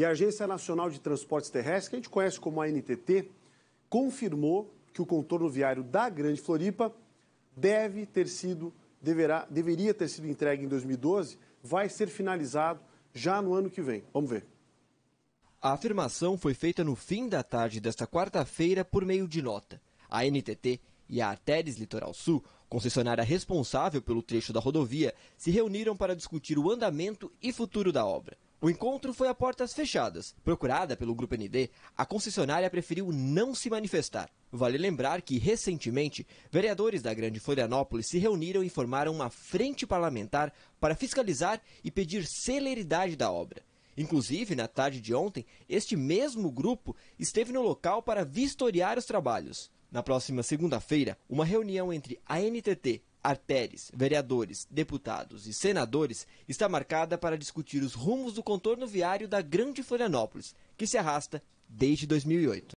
E a Agência Nacional de Transportes Terrestres, que a gente conhece como a ANTT, confirmou que o contorno viário da Grande Floripa deve ter sido, deverá, deveria ter sido entregue em 2012, vai ser finalizado já no ano que vem. Vamos ver. A afirmação foi feita no fim da tarde desta quarta-feira por meio de nota. A NTT e a Arteris Litoral Sul, concessionária responsável pelo trecho da rodovia, se reuniram para discutir o andamento e futuro da obra. O encontro foi a portas fechadas. Procurada pelo Grupo ND, a concessionária preferiu não se manifestar. Vale lembrar que, recentemente, vereadores da Grande Florianópolis se reuniram e formaram uma frente parlamentar para fiscalizar e pedir celeridade da obra. Inclusive, na tarde de ontem, este mesmo grupo esteve no local para vistoriar os trabalhos. Na próxima segunda-feira, uma reunião entre a NTT Arperes, vereadores, deputados e senadores está marcada para discutir os rumos do contorno viário da Grande Florianópolis, que se arrasta desde 2008.